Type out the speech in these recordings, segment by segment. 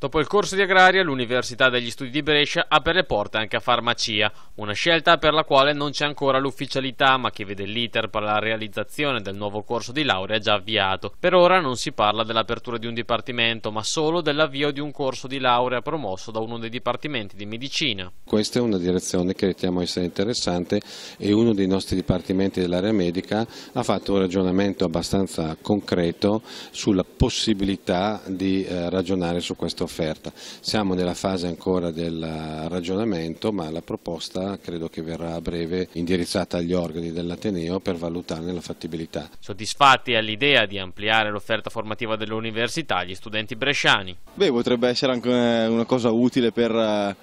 Dopo il corso di agraria, l'Università degli Studi di Brescia apre le porte anche a farmacia, una scelta per la quale non c'è ancora l'ufficialità, ma che vede l'iter per la realizzazione del nuovo corso di laurea già avviato. Per ora non si parla dell'apertura di un dipartimento, ma solo dell'avvio di un corso di laurea promosso da uno dei dipartimenti di medicina. Questa è una direzione che ritiamo essere interessante e uno dei nostri dipartimenti dell'area medica ha fatto un ragionamento abbastanza concreto sulla possibilità di eh, ragionare su questo offerta. Siamo nella fase ancora del ragionamento ma la proposta credo che verrà a breve indirizzata agli organi dell'Ateneo per valutarne la fattibilità. Soddisfatti all'idea di ampliare l'offerta formativa dell'università agli studenti bresciani? Beh potrebbe essere anche una cosa utile per eh,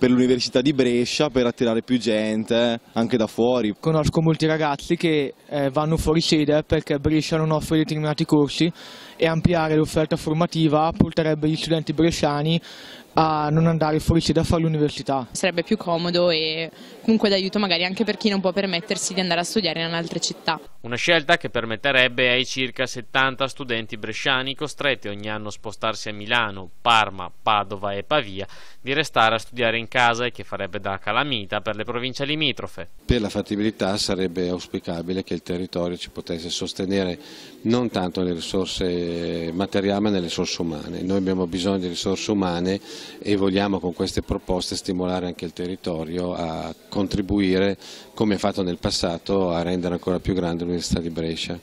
per l'Università di Brescia per attirare più gente eh, anche da fuori. Conosco molti ragazzi che eh, vanno fuori sede perché Brescia non offre determinati corsi e ampliare l'offerta formativa porterebbe gli studenti bresciani a non andare fuori sede a fare l'università. Sarebbe più comodo e comunque d'aiuto magari anche per chi non può permettersi di andare a studiare in altre città. Una scelta che permetterebbe ai circa 70 studenti bresciani costretti ogni anno a spostarsi a Milano, Parma, Padova e Pavia di restare a studiare in casa e che farebbe da calamita per le province limitrofe. Per la fattibilità sarebbe auspicabile che il territorio ci potesse sostenere non tanto nelle risorse eh, materiali ma nelle risorse umane. Noi abbiamo bisogno di risorse umane e vogliamo con queste proposte stimolare anche il territorio a contribuire come ha fatto nel passato a rendere ancora più grande l'Università di Brescia.